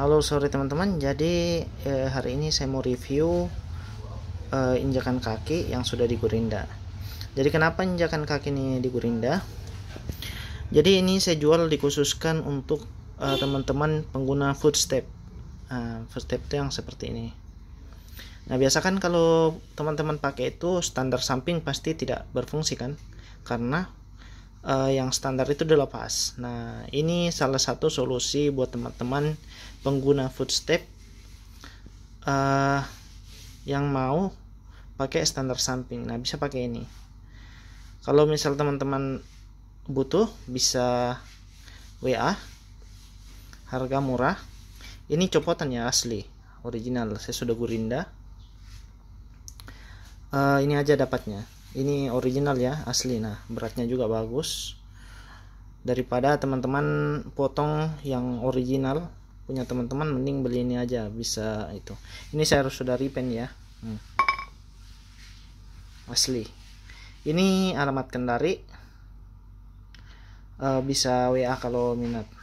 Halo sore teman-teman, jadi eh, hari ini saya mau review eh, injakan kaki yang sudah digurinda. Jadi kenapa injakan kaki ini digurinda? Jadi ini saya jual dikhususkan untuk eh, teman-teman pengguna footstep. Nah, footstep itu yang seperti ini. Nah biasakan kalau teman-teman pakai itu standar samping pasti tidak berfungsi kan, karena uh, yang standar itu dilepas. Nah, ini salah satu solusi buat teman-teman pengguna footstep uh, eh, yang mau pakai standar samping. Nah, bisa pakai ini. Kalau misal teman-teman butuh, bisa WA. Harga murah. Ini copotannya asli, original. Saya sudah gurinda. Uh, ini aja dapatnya ini original ya asli nah beratnya juga bagus daripada teman-teman potong yang original punya teman-teman mending beli ini aja bisa itu ini saya harus sudah repaint ya hmm. asli ini alamat kendari uh, bisa WA kalau minat